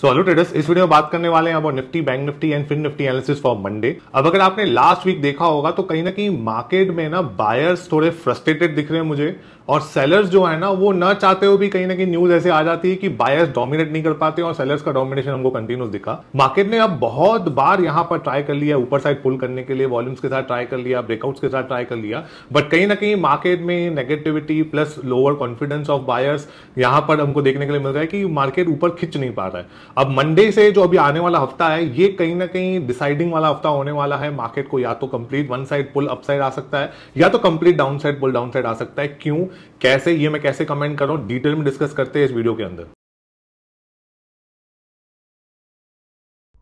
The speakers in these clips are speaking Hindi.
सो हेलो ट्रेडर्स इस वीडियो में बात करने वाले हैं अब Nifty Bank Nifty and Fin Nifty analysis for Monday अब अगर आपने लास्ट वीक देखा होगा तो कहीं ना कहीं मार्केट में ना बायर्स थोड़े फ्रस्ट्रेटेड दिख रहे हैं मुझे और सेलर्स जो है ना वो ना चाहते हो भी कहीं ना कहीं न्यूज ऐसे आ जाती है कि बायर्स डोमिनेट नहीं कर पाते और सेलर्स का डोमिनेशन हमको कंटिन्यूस दिखा मार्केट ने अब बहुत बार यहां पर ट्राई कर लिया ऊपर साइड पुल करने के लिए वॉल्यूम्स के साथ ट्राई कर लिया ब्रेकआउट्स के साथ ट्राई कर लिया बट कहीं ना कहीं मार्केट में negativity plus lower confidence of buyers यहां पर हमको देखने के लिए मिल रहा है कि मार्केट ऊपर खिंच नहीं पा रहा है अब मंडे से जो अभी आने वाला हफ्ता है ये कहीं ना कहीं डिसाइडिंग वाला हफ्ता होने वाला है मार्केट को या तो complete one side pull up आ सकता है या तो complete down side pull down side आ सकता है क्यों कैसे ये मैं कैसे कमेंट कर रहा हूँ डिटेल में डिस्कस करते हैं इस वीडियो के अंदर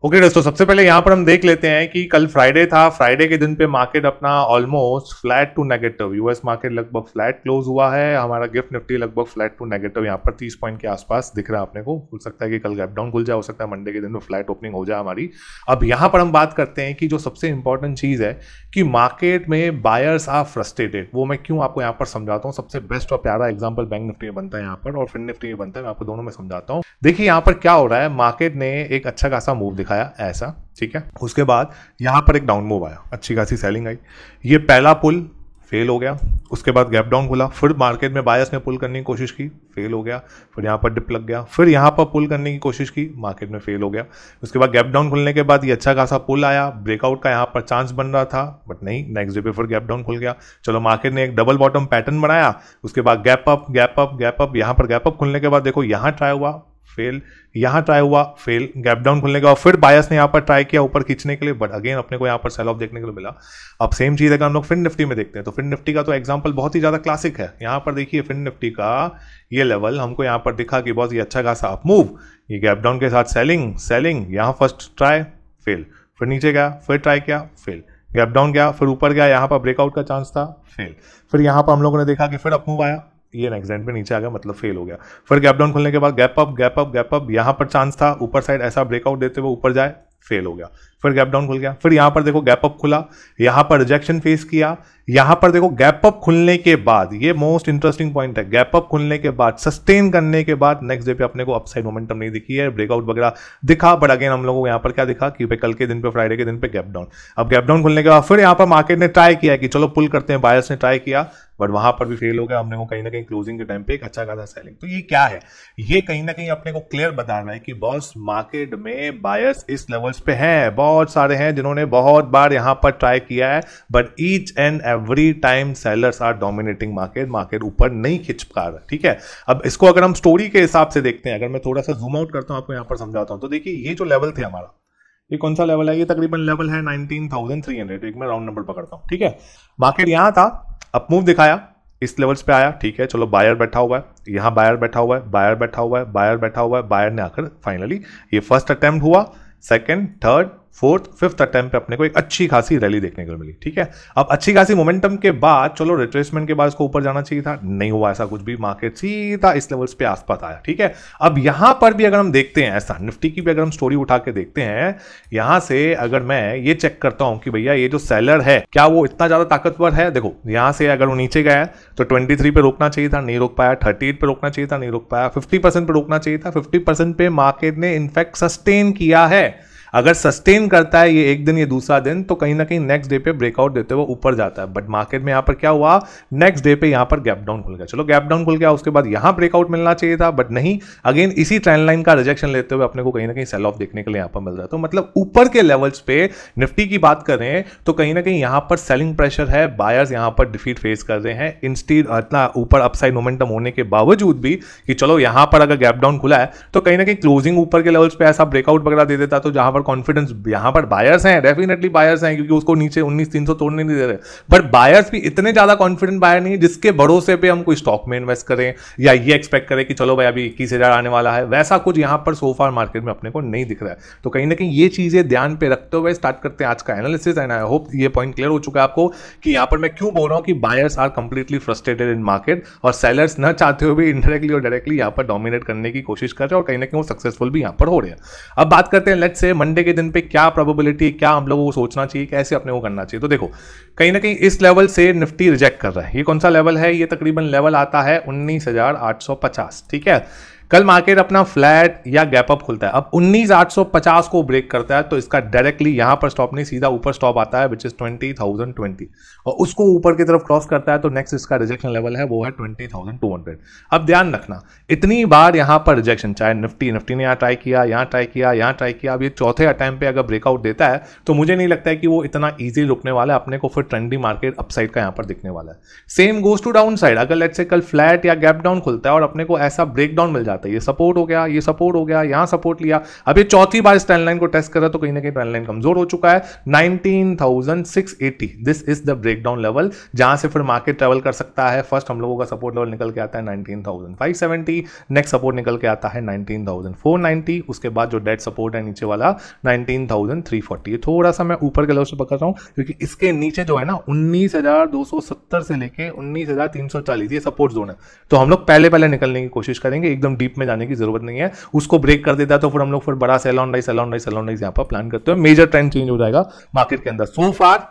ओके okay, दोस्तों सबसे पहले यहाँ पर हम देख लेते हैं कि कल फ्राइडे था फ्राइडे के दिन पे मार्केट अपना almost flat to negative US market लगभग फ्लैट क्लोज हुआ है हमारा गिफ्ट निफ्टी लगभग फ्लैट टू नेगेटिव यहाँ पर 30 पॉइंट के आसपास दिख रहा है आपने को हो सकता है कि कल गैप डाउन खुल जाए हो सकता है मंडे के दिन में फ्लैट ओपनिंग हो जाए हमारी अब यहाँ पर हम बात करते हैं कि जो सबसे इंपॉर्टेंट चीज़ है कि मार्केट में बायर्स आर फ्रस्ट्रेटेड वो मैं क्यों आपको यहाँ पर समझाता हूँ सबसे बेस्ट और प्यारा एग्जाम्पल बैंक निफ्टी में बनता है यहाँ पर और फिन निफ्टी में बनता है मैं आपको दोनों में समझाता हूँ देखिए यहाँ पर क्या हो रहा है मार्केट ने एक अच्छा खासा मूव दिखा दिखाया ऐसा ठीक है उसके बाद यहाँ पर एक डाउन मूव आया अच्छी खासी सेलिंग आई ये पहला पुल फेल हो गया उसके बाद गैप डाउन खुला फिर मार्केट में बायर्स ने पुल करने की कोशिश की फेल हो गया फिर यहाँ पर डिप लग गया फिर यहाँ पर पुल करने की कोशिश की मार्केट में फेल हो गया उसके बाद गैप डाउन खुलने के बाद ये अच्छा खासा पुल आया ब्रेकआउट का यहाँ पर चांस बन रहा था बट नहीं नेक्स्ट डे पे फिर गैप डाउन खुल गया चलो मार्केट ने एक डबल बॉटम पैटर्न बनाया उसके बाद gap up gap up gap up यहाँ पर गैप अप खुलने के बाद देखो यहाँ ट्राई हुआ फेल यहां ट्राई हुआ फेल गैप डाउन खुलने का और फिर बायस ने यहां पर ट्राई किया ऊपर खींचने के लिए बट अगेन अपने को यहां पर सेल ऑफ देखने के लिए मिला अब सेम चीज़ अगर हम लोग फिन निफ्टी में देखते हैं तो फिन निफ्टी का तो एग्जाम्पल बहुत ही ज़्यादा क्लासिक है यहां पर देखिए फिन निफ्टी का ये लेवल हमको यहां पर दिखा कि बहुत ही अच्छा खासा अप मूव ये गैप डाउन के साथ सेलिंग सेलिंग यहां फर्स्ट ट्राई फेल फिर नीचे गया फिर ट्राई किया फेल गैप डाउन गया फिर ऊपर गया यहां पर ब्रेकआउट का चांस था फेल फिर यहां पर हम लोगों ने देखा कि फिर अपमूव आया ये नेक्स्ट एंड पे नीचे आ गया मतलब फेल हो गया फिर गैप डाउन खुलने के बाद gap up gap up gap up यहां पर चांस था ऊपर साइड ऐसा ब्रेकआउट देते हुए ऊपर जाए फेल हो गया फिर गैप डाउन खुल गया फिर यहां पर देखो गैप अप खुला यहां पर रिजेक्शन फेस किया यहां पर देखो गैप अप खुलने के बाद ये मोस्ट इंटरेस्टिंग पॉइंट है गैप अप खुलने के बाद सस्टेन करने के बाद नेक्स्ट डे पे अपने को अपसाइड मोमेंटम नहीं दिखी है ब्रेकआउट वगैरह दिखा बट अगेन हम लोगों को यहां पर क्या दिखा कि कल के दिन पे फ्राइडे के दिन पे गैप डाउन अब गैप डाउन खुलने के बाद फिर यहां पर मार्केट ने ट्राई किया कि चलो पुल करते हैं बायर्स ने ट्राई किया बट वहां पर भी फेल हो गया हमने को कहीं ना कहीं क्लोजिंग के टाइम पे एक अच्छा खासा सेलिंग तो ये क्या है ये कहीं ना कहीं अपने को क्लियर बता रहा है कि बॉस मार्केट में बायर्स इस लेवल्स पे है बॉस बहुत सारे हैं जिन्होंने बहुत बार यहां पर ट्राई किया है but each and every time sellers are dominating market market ऊपर नहीं खिंच पा रहा ठीक है अब इसको अगर हम स्टोरी के हिसाब से देखते हैं अगर मैं थोड़ा सा जूम आउट करता हूं आपको यहां पर समझाता हूं तो देखिए ये जो लेवल थे हमारा ये कौन सा लेवल है ये तकरीबन लेवल है नाइनटीन थाउजेंड थ्री हंड्रेड एक मैं राउंड नंबर पकड़ता हूँ ठीक है मार्केट यहाँ था अप मूव दिखाया इस लेवल्स पे आया ठीक है चलो बायर बैठा हुआ है यहाँ बायर बैठा हुआ है बायर बैठा हुआ है बायर बैठा हुआ है बायर ने आकर फाइनली ये फर्स्ट अटेम्प्ट हुआ second third fourth fifth attempt अपने को एक अच्छी खासी रैली देखने को मिली ठीक है अब अच्छी खासी मोमेंटम के बाद चलो रिट्रेसमेंट के बाद इसको ऊपर जाना चाहिए था नहीं हुआ ऐसा कुछ भी मार्केट सीधा इस लेवल्स पे आसपास आया ठीक है अब यहां पर भी अगर हम देखते हैं ऐसा निफ्टी की भी अगर हम स्टोरी उठा के देखते हैं यहां से अगर मैं ये चेक करता हूं कि भैया ये जो सेलर है क्या वो इतना ज्यादा ताकतवर है देखो यहां से अगर वो नीचे गया तो ट्वेंटी थ्री पे रोकना चाहिए था नहीं रोक पाया थर्टी एट पे रोकना चाहिए था नहीं रोक पाया फिफ्टी परसेंट पे रोकना चाहिए था फिफ्टी परसेंट पे मार्केट ने इनफैक्ट सस्टेन किया है अगर सस्टेन करता है ये एक दिन ये दूसरा दिन तो कहीं ना कहीं नेक्स्ट डे पे ब्रेकआउट देते हुए ऊपर जाता है बट मार्केट में यहाँ पर क्या हुआ नेक्स्ट डे पे यहाँ पर गैप डाउन खुल गया चलो गैप डाउन खुल गया उसके बाद यहाँ ब्रेकआउट मिलना चाहिए था बट नहीं अगेन इसी ट्रेंड लाइन का रिजेक्शन लेते हुए अपने को कहीं ना कहीं सेल ऑफ देखने के लिए यहाँ पर मिल रहा है तो मतलब ऊपर के लेवल्स पे निफ्टी की बात करें तो कहीं ना कहीं यहाँ पर सेलिंग प्रेशर है बायर्स यहाँ पर डिफीट फेस कर रहे हैं इंस्टीड इतना ऊपर अपसाइड मोमेंटम होने के बावजूद भी कि चलो यहाँ पर अगर गैप डाउन खुला है तो कहीं ना कहीं क्लोजिंग ऊपर के लेवल्स पे ऐसा ब्रेकआउट वगैरह दे देता तो जहाँ पर पर कॉन्फिडेंस यहाँ पर बायर्स हैं डेफिनेटली बायर्स हैं क्योंकि उसको नीचे उन्नीस तीन सौ तोड़ने नहीं दे रहे बट बायर्स भी इतने ज़्यादा कॉन्फिडेंट बायर नहीं है जिसके भरोसे पे हम कोई स्टॉक में इन्वेस्ट करें या ये एक्सपेक्ट करें कि चलो भाई अभी इक्कीस आने वाला है वैसा कुछ यहाँ पर सोफार मार्केट में अपने को नहीं दिख रहा है तो कहीं ना कहीं ये चीज़ें ध्यान पे रखते हुए स्टार्ट करते हैं आज का एनालिसिस एंड आई होप ये पॉइंट क्लियर हो चुका है आपको कि यहाँ पर मैं क्यों बोल रहा हूँ कि buyers are completely frustrated in market और सेलर्स न चाहते हुए भी इंडायरेक्टली और डायरेक्टली यहाँ पर डोमिनेट करने की कोशिश कर रहे हैं और कहीं ना कहीं वो सक्सेसफुल भी यहाँ पर हो रहे हैं अब बात करते हैं लेट्स से मंडे के दिन पे क्या प्रोबेबिलिटी है क्या हम लोगों को सोचना चाहिए कैसे अपने को करना चाहिए तो देखो कहीं ना कहीं इस लेवल से निफ्टी रिजेक्ट कर रहा है ये कौन सा लेवल है ये तकरीबन लेवल आता है उन्नीस ठीक है कल मार्केट अपना फ्लैट या गैप अप खुलता है अब 19,850 को ब्रेक करता है तो इसका डायरेक्टली यहां पर स्टॉप नहीं सीधा ऊपर स्टॉप आता है विच इज 20,020 और उसको ऊपर की तरफ क्रॉस करता है तो नेक्स्ट इसका रिजेक्शन लेवल है वो है 20,200 अब ध्यान रखना इतनी बार यहां पर रिजेक्शन चाहे निफ्टी निफ्टी ने यहाँ ट्राई किया यहाँ ट्राई किया यहाँ ट्राई किया अब ये चौथे अटैम्प पे अगर ब्रेकआउट देता है तो मुझे नहीं लगता है कि वो इतना ईजी रुकने वाला है अपने को फिर ट्रेंडी मार्केट अपसाइड का यहाँ पर दिखने वाला है same goes to downside अगर लेट से कल फ्लैट या गैप डाउन खुलता है और अपने को ऐसा ब्रेकडाउन मिल जाता है आता है ये सपोर्ट हो गया ये सपोर्ट हो गया यहां सपोर्ट लिया अब ये चौथी बार इस ट्रेंड लाइन को टेस्ट करा तो कहीं ना कहीं ट्रेंड लाइन कमजोर हो चुका है 19,680 this is the breakdown level जहां से फिर मार्केट ट्रेवल कर सकता है फर्स्ट हम लोगों का सपोर्ट लेवल निकल के आता है 19,570 नेक्स्ट सपोर्ट निकल के आता है 19,490 उसके बाद जो डेड सपोर्ट है नीचे वाला 19,340 ये थोड़ा सा मैं ऊपर के लेवल से पकड़ रहा हूँ क्योंकि इसके नीचे जो है ना 19,270 से लेके 19,340 ये सपोर्ट जोन है तो हम लोग पहले पहले निकलने की कोशिश करेंगे एकदम डीप डीप में जाने की जरूरत नहीं है उसको ब्रेक कर देता है तो फिर हम लोग फिर बड़ा sell on rise sell on rise sell on rise यहाँ पर प्लान करते हैं मेजर ट्रेंड चेंज हो जाएगा मार्केट के अंदर सो फार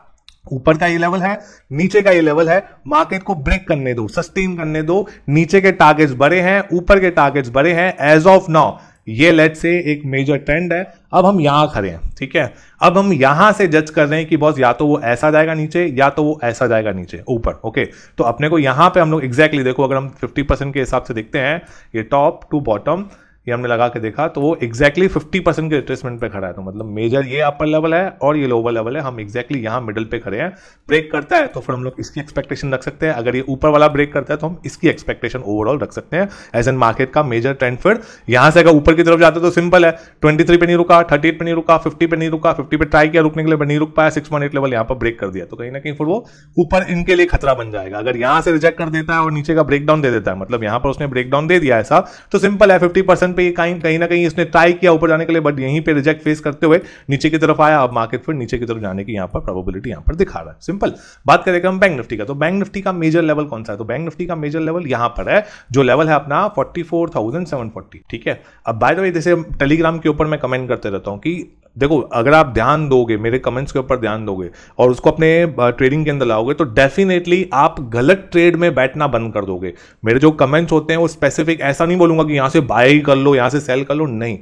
ऊपर का ये लेवल है नीचे का ये लेवल है मार्केट को ब्रेक करने दो सस्टेन करने दो नीचे के टारगेट्स बड़े हैं ऊपर के टारगेट्स बड़े हैं एज ऑफ नाउ ये लेट से एक मेजर ट्रेंड है अब हम यहां खड़े हैं ठीक है अब हम यहां से जज कर रहे हैं कि बॉस या तो वो ऐसा जाएगा नीचे या तो वो ऐसा जाएगा नीचे ऊपर ओके तो अपने को यहां पे हम लोग एग्जैक्टली exactly देखो अगर हम 50 परसेंट के हिसाब से देखते हैं ये टॉप टू बॉटम ये हमने लगा के देखा तो वो एग्जैक्टली फिफ्टी परसेंट के रिट्रेसमेंट पे खड़ा है तो मतलब मेजर ये अपर लेवल है और ये लोअर लेवल है हम एग्जैक्टली यहाँ मिडल पे खड़े हैं ब्रेक करता है तो फिर हम लोग इसकी एक्सपेक्टेशन रख सकते हैं अगर ये ऊपर वाला ब्रेक करता है तो हम इसकी एक्सपेक्टेशन ओवरऑल रख सकते हैं एज एन मार्केट का मेजर ट्रेंड फिर यहाँ से अगर ऊपर की तरफ जाते तो सिंपल है ट्वेंटी थ्री पे नहीं रुका थर्टी एट पे नहीं रुका फिफ्टी पे नहीं रुका फिफ्टी पे ट्राई किया रुकने के लिए नहीं रुक पाया सिक्स एट लेवल यहाँ पर ब्रेक कर दिया तो कहीं ना कहीं फिर वो ऊपर इनके लिए खतरा बन जाएगा अगर यहाँ से रिजेक्ट कर देता है और नीचे का ब्रेकडाउन दे देता है मतलब यहाँ पर उसने ब्रेकडाउन दे दिया ऐसा तो सिंपल है फिफ्टी परसेंट पे कहीं कहीं ना कहीं इसने ट्राई किया ऊपर जाने के लिए बट यहीं पे रिजेक्ट फेस करते हुए नीचे की तरफ आया अब मार्केट फिर नीचे की तरफ जाने की यहाँ पर प्रोबेबिलिटी यहाँ पर दिखा रहा है सिंपल बात करें हम बैंक निफ्टी का तो बैंक निफ्टी का मेजर लेवल कौन सा है तो बैंक निफ्टी का मेजर लेवल यहाँ पर है जो लेवल है अपना फोर्टी ठीक है अब बाय द वे जैसे टेलीग्राम के ऊपर मैं कमेंट करते रहता हूँ कि देखो अगर आप ध्यान दोगे मेरे कमेंट्स के ऊपर ध्यान दोगे और उसको अपने ट्रेडिंग के अंदर लाओगे तो डेफिनेटली आप गलत ट्रेड में बैठना बंद कर दोगे मेरे जो कमेंट्स होते हैं वो स्पेसिफिक ऐसा नहीं बोलूंगा कि यहां से बाय कर लो यहां से सेल कर लो नहीं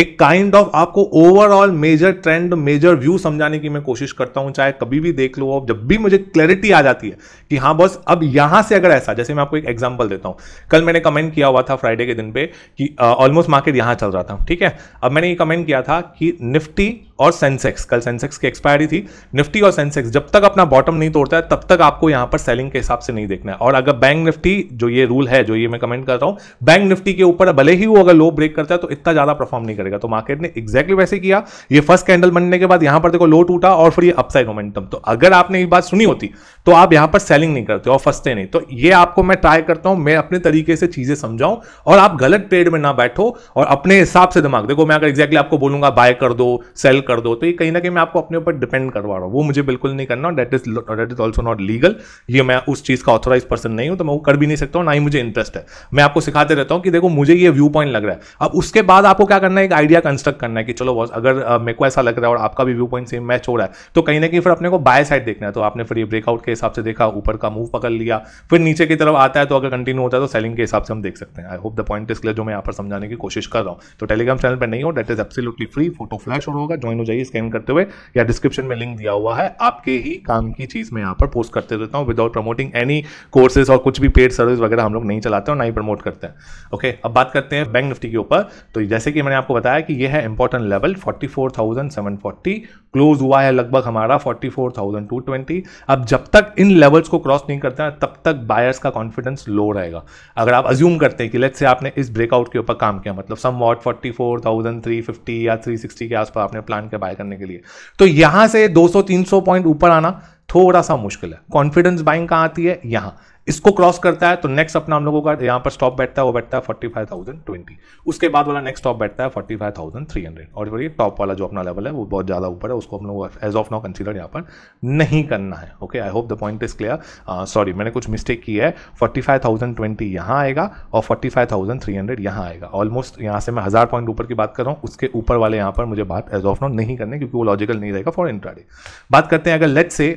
एक काइंड kind ऑफ of आपको overall major trend major view समझाने की मैं कोशिश करता हूं चाहे कभी भी देख लो आप जब भी मुझे क्लैरिटी आ जाती है कि हाँ बस अब यहां से अगर ऐसा जैसे मैं आपको एक एग्जाम्पल देता हूं कल मैंने कमेंट किया हुआ था फ्राइडे के दिन पे कि ऑलमोस्ट मार्केट यहां चल रहा था ठीक है अब मैंने ये कमेंट किया था कि निफ्टी निफ्टी और सेंसेक्स कल सेंसेक्स की एक्सपायरी थी निफ्टी और सेंसेक्स जब तक अपना बॉटम नहीं तोड़ता है तब तक आपको यहां पर सेलिंग के हिसाब से नहीं देखना है और अगर बैंक निफ्टी जो ये रूल है जो ये मैं कमेंट कर रहा हूं बैंक निफ्टी के ऊपर भले ही वो अगर लो ब्रेक करता है तो इतना ज़्यादा परफॉर्म नहीं करेगा तो मार्केट ने एक्जैक्टली exactly वैसे किया ये फर्स्ट कैंडल बनने के बाद यहां पर देखो लो टूटा और फिर ये अपसाइड मोमेंटम तो अगर आपने ये बात सुनी होती तो आप यहां पर सेलिंग नहीं करते और फंसते नहीं तो ये आपको मैं ट्राई करता हूं मैं अपने तरीके से चीज़ें समझाऊं और आप गलत ट्रेड में ना बैठो और अपने हिसाब से दिमाग देखो मैं अगर एग्जैक्टली आपको बोलूंगा बाय कर दो सेल कर दो तो ये कहीं ना कहीं मैं आपको अपने ऊपर डिपेंड करवा रहा हूँ वो मुझे बिल्कुल नहीं करना that is that is also not legal ये मैं उस चीज़ का ऑथोराइज पर्सन नहीं हूँ तो मैं वो कर भी नहीं सकता हूँ ना ही मुझे इंटरेस्ट है मैं आपको सिखाते रहता हूँ कि देखो मुझे ये व्यू पॉइंट लग रहा है अब उसके बाद आपको क्या करना है एक आइडिया कंस्ट्रक्ट करना है कि चलो बॉस अगर मेरे को ऐसा लग रहा है और आपका भी व्यू पॉइंट सेम मैच हो रहा है तो कहीं ना कहीं फिर अपने को बाय साइड देखना है तो आपने फिर ये ब्रेकआउट के हिसाब से देखा ऊपर का मूव पकड़ लिया फिर नीचे की तरफ आता है तो अगर कंटिन्यू होता है तो सेलिंग के हिसाब से हम देख सकते हैं आई होप द पॉइंट इसलिए क्लियर जो मैं यहाँ पर समझाने की कोशिश कर रहा हूँ तो टेलीग्राम चैनल पर नहीं हो that is absolutely free photo flash शुरू होगा ज्वाइन हो जाइए स्कैन करते हुए या डिस्क्रिप्शन में लिंक दिया हुआ है आपके ही काम की चीज़ मैं यहाँ पर पोस्ट करते रहता हूँ विदाउट प्रमोटिंग एनी कोर्सेज और कुछ भी पेड सर्विस वगैरह हम लोग नहीं चलाते और ना ही प्रमोट करते हैं ओके okay, अब बात करते हैं बैंक निफ्टी के ऊपर तो जैसे कि मैंने आपको बताया कि यह है इंपॉर्टेंट लेवल फोर्टी क्लोज हुआ है लगभग हमारा फोर्टी अब जब तक इन लेवल्स को क्रॉस नहीं करते हैं तब तक बायर्स का कॉन्फिडेंस लो रहेगा अगर आप अज्यूम करते हैं कि लेट से आपने इस ब्रेकआउट के ऊपर काम किया मतलब सम वॉट फोर्टी या थ्री के आसपास उसको अपने प्लान के बाय करने के लिए तो यहां से 200-300 पॉइंट ऊपर आना थोड़ा सा मुश्किल है कॉन्फिडेंस बाइंग कहाँ आती है यहाँ इसको क्रॉस करता है तो नेक्स्ट अपना हम लोगों का यहाँ पर स्टॉप बैठता है वो बैठता है फोर्टी फाइव थाउजेंड ट्वेंटी उसके बाद वाला नेक्स्ट स्टॉप बैठता है forty five thousand three hundred और ये टॉप वाला जो अपना लेवल है वो बहुत ज़्यादा ऊपर है उसको हम लोग एज ऑफ नाउ कंसिडर यहाँ पर नहीं करना है okay I hope the point is clear sorry मैंने कुछ मिस्टेक की है फोर्टी फाइव थाउजेंड ट्वेंटी यहाँ आएगा और forty five thousand three hundred यहाँ आएगा ऑलमोस्ट यहाँ से मैं हज़ार पॉइंट ऊपर की बात कर रहा हूँ उसके ऊपर वाले यहाँ पर मुझे बात एज ऑफ नाउ नहीं करने क्योंकि वो लॉजिकल नहीं रहेगा फॉर इंट्राडे बात करते हैं अगर let's say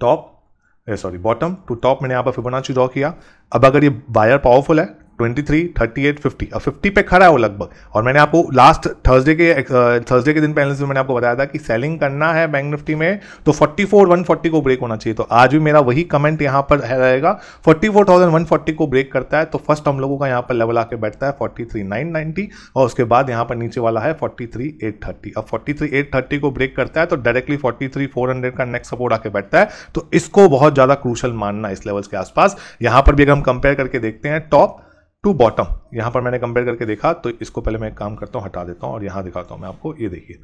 top sorry bottom to top मैंने यहाँ पर फिबोनाची ड्रॉ किया अब अगर ये बायर पावरफुल है twenty three thirty eight fifty अब फिफ्टी पे खड़ा है वो लगभग और मैंने आपको लास्ट थर्सडे के थर्सडे uh, के दिन पैनल मैंने आपको बताया था कि सेलिंग करना है बैंक निफ्टी में तो फोर्टी फोर वन फोर्टी को ब्रेक होना चाहिए तो आज भी मेरा वही कमेंट यहाँ पर रहेगा forty four thousand one forty को ब्रेक करता है तो फर्स्ट हम लोगों का यहाँ पर लेवल आके बैठता है फोर्टी थ्री नाइन नाइनटी और उसके बाद यहाँ पर नीचे वाला है फोर्टी थ्री एट थर्टी अब फोर्टी थ्री एट थर्टी को ब्रेक करता है तो directly forty three four hundred का नेक्स्ट सपोर्ट आके बैठता है तो इसको बहुत ज़्यादा क्रूशल मानना इस लेवल्स के आसपास यहाँ पर भी अगर हम कंपेयर करके देखते हैं टॉप टू बॉटम यहाँ पर मैंने कंपेयर करके देखा तो इसको पहले मैं एक काम करता हूँ हटा देता हूँ और यहाँ दिखाता हूँ मैं आपको ये देखिए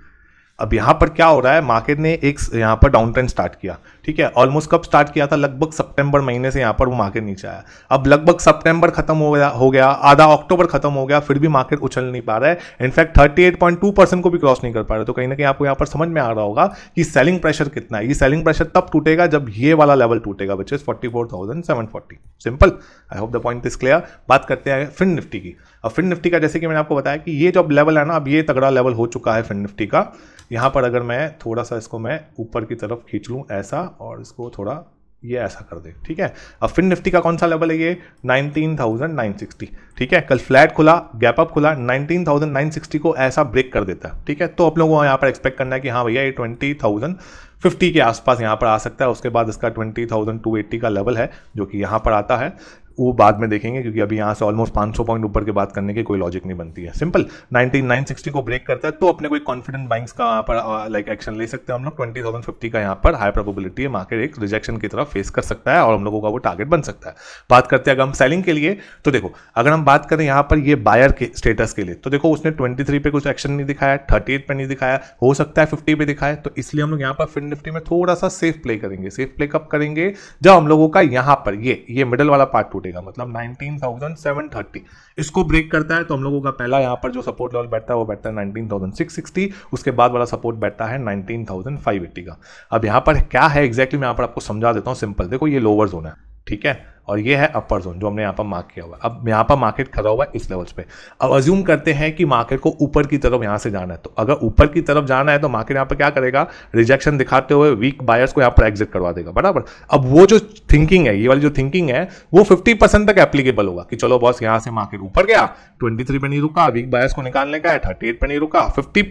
अब यहां पर क्या हो रहा है मार्केट ने एक यहां पर डाउन ट्रेंड स्टार्ट किया ठीक है ऑलमोस्ट कब स्टार्ट किया था लगभग सितंबर महीने से यहां पर वो मार्केट नीचे आया अब लगभग सितंबर खत्म हो गया हो गया आधा अक्टूबर खत्म हो गया फिर भी मार्केट उछल नहीं पा रहा है इनफैक्ट 38.2 परसेंट को भी क्रॉस नहीं कर पा रहे तो कहीं ना कहीं आपको यहां पर समझ में आ रहा होगा कि सेलिंग प्रेशर कितना है ये सेलिंग प्रेशर तब टूटेगा जब ये वाला लेवल टूटेगा thousand seven forty simple I hope the point is clear बात करते हैं फिन निफ्टी की अब फिन निफ्टी का जैसे कि मैंने आपको बताया कि ये जो लेवल है ना अब ये तगड़ा लेवल हो चुका है फिन निफ्टी का यहाँ पर अगर मैं थोड़ा सा इसको मैं ऊपर की तरफ खींच लूँ ऐसा और इसको थोड़ा ये ऐसा कर दे ठीक है अब फिन निफ्टी का कौन सा लेवल है ये 19,960 ठीक है कल फ्लैट खुला गैप अप खुला 19,960 को ऐसा ब्रेक कर देता है ठीक है तो आप लोगों को यहाँ पर एक्सपेक्ट करना है कि हाँ भैया ये 20,050 के आसपास यहाँ पर आ सकता है उसके बाद इसका 20,280 का लेवल है जो कि यहाँ पर आता है वो बाद में देखेंगे क्योंकि अभी यहाँ से ऑलमोस्ट 500 पॉइंट ऊपर की बात करने की कोई लॉजिक नहीं बनती है सिंपल 19960 को ब्रेक करता है तो अपने कोई कॉन्फिडेंट बाइंग का यहाँ पर लाइक एक्शन ले सकते हैं हम लोग ट्वेंटी थाउजेंड फिफ्टी का यहाँ पर हाई प्रोबेबिलिटी है मार्केट एक रिजेक्शन की तरफ फेस कर सकता है और हम लोगों का वो टारगेट बन सकता है बात करते हैं अगर हम सेलिंग के लिए तो देखो अगर हम बात करें यहाँ पर ये बायर के स्टेटस के लिए तो देखो उसने ट्वेंटी थ्री पे कुछ एक्शन नहीं दिखाया थर्टी एट पे नहीं दिखाया हो सकता है फिफ्टी पे दिखाया तो इसलिए हम लोग यहाँ पर फिर निफ्टी में थोड़ा सा सेफ प्ले करेंगे सेफ प्ले कब करेंगे जब हम लोगों का यहाँ पर ये ये मिडल वाला पार्ट टूटे टूटेगा मतलब 19,730 इसको ब्रेक करता है तो हम लोगों का पहला यहाँ पर जो सपोर्ट लेवल बैठता है वो बैठता है 19,660 उसके बाद वाला सपोर्ट बैठता है 19,580 का अब यहाँ पर क्या है एग्जैक्टली exactly मैं यहाँ पर आपको समझा देता हूँ सिंपल देखो ये लोअर जोन है ठीक है और ये है अपर जोन जो हमने यहाँ पर मार्क किया हुआ है अब यहाँ पर मार्केट खड़ा हुआ है इस लेवल्स पे अब अज्यूम करते हैं कि मार्केट को ऊपर की तरफ यहाँ से जाना है तो अगर ऊपर की तरफ जाना है तो मार्केट यहाँ पर क्या करेगा रिजेक्शन दिखाते हुए वीक बायर्स को यहाँ पर एग्जिट करवा देगा बराबर अब वो जो थिंकिंग है ये वाली जो थिंकिंग है वो फिफ्टी तक एप्लीकेबल होगा कि चलो बॉस यहाँ से मार्केट ऊपर गया ट्वेंटी पे नहीं रुका वीक बायर्स को निकालने का है थर्टी पे नहीं रुका फिफ्टी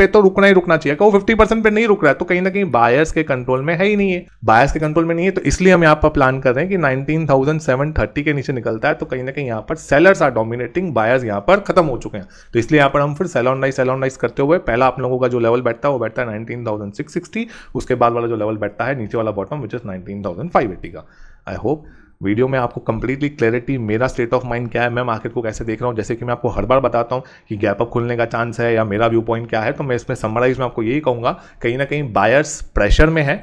पे तो रुकना ही रुकना चाहिए वो फिफ्टी पे नहीं रुक रहा है तो कहीं ना कहीं बायर्स के कंट्रोल में है ही नहीं है बायर्स के कंट्रोल में नहीं है तो इसलिए हम यहाँ पर प्लान कर रहे हैं कि नाइनटीन थाउजेंड के नीचे निकलता है तो कहीं ना कहीं यहाँ पर सेलर्स आर डोमिनेटिंग बायर्स यहाँ पर खत्म हो चुके हैं तो इसलिए यहाँ पर हम फिर sell on rise sell on rise करते हुए पहला आप लोगों का जो लेवल बैठता है वो बैठता है नाइनटीन उसके बाद वाला जो लेवल बैठता है नीचे वाला बॉटम विच इज नाइनटीन का आई होप वीडियो में आपको कंप्लीटली क्लैरिटी मेरा स्टेट ऑफ माइंड क्या है मैं मार्केट को कैसे देख रहा हूँ जैसे कि मैं आपको हर बार बताता हूँ कि गैप अप खुलने का चांस है या मेरा व्यू पॉइंट क्या है तो मैं इसमें समराइज में आपको यही कहूँगा कहीं ना कहीं बायर्स प्रेशर में है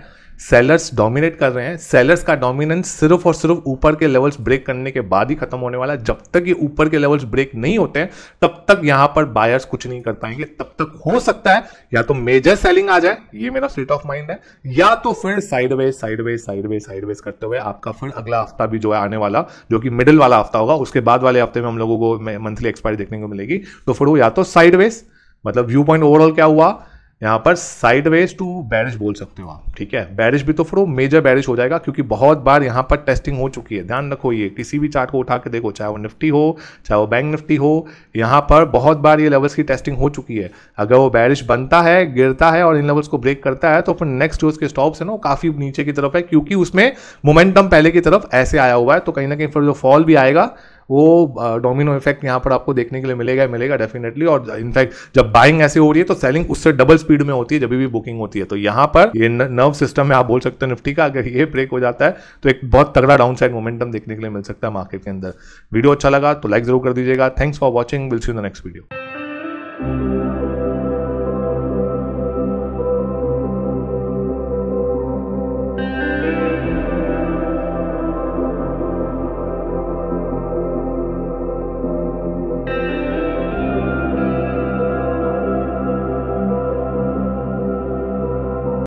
सेलर्स डोमिनेट कर रहे हैं सेलर्स का डोमिनेंस सिर्फ और सिर्फ ऊपर के लेवल्स ब्रेक करने के बाद ही खत्म होने वाला जब तक ये ऊपर के लेवल्स ब्रेक नहीं होते हैं तब तक यहां पर बायर्स कुछ नहीं कर पाएंगे तब तक हो सकता है या तो मेजर सेलिंग आ जाए ये मेरा स्टेट ऑफ माइंड है या तो फिर साइडवेज साइडवेज साइडवेज साइडवेज करते हुए आपका फिर अगला हफ्ता भी जो है आने वाला जो कि मिडिल वाला हफ्ता होगा उसके बाद वाले हफ्ते में हम लोगों को मंथली एक्सपायरी देखने को मिलेगी तो फिर वो या तो साइडवेज मतलब व्यू पॉइंट ओवरऑल क्या हुआ यहाँ पर साइडवेज टू बैरिश बोल सकते हो आप ठीक है बैरिश भी तो फिर मेजर बैरिश हो जाएगा क्योंकि बहुत बार यहाँ पर टेस्टिंग हो चुकी है ध्यान रखो ये किसी भी चार्ट को उठा के देखो चाहे वो निफ्टी हो चाहे वो बैंक निफ्टी हो यहाँ पर बहुत बार ये लेवल्स की टेस्टिंग हो चुकी है अगर वो बैरिश बनता है गिरता है और इन लेवल्स को ब्रेक करता है तो फिर नेक्स्ट जो उसके स्टॉप्स है ना काफ़ी नीचे की तरफ है क्योंकि उसमें मोमेंटम पहले की तरफ ऐसे आया हुआ है तो कहीं ना कहीं फिर जो फॉल भी आएगा वो डोमिनो इफेक्ट यहाँ पर आपको देखने के लिए मिलेगा मिलेगा डेफिनेटली और इनफैक्ट जब बाइंग ऐसे हो रही है तो सेलिंग उससे डबल स्पीड में होती है जब भी बुकिंग होती है तो यहाँ पर ये नर्व सिस्टम में आप बोल सकते हैं निफ्टी का अगर ये ब्रेक हो जाता है तो एक बहुत तगड़ा डाउन साइड मोमेंटम देखने के लिए मिल सकता है मार्केट के अंदर वीडियो अच्छा लगा तो लाइक जरूर कर दीजिएगा thanks for watching will see the next video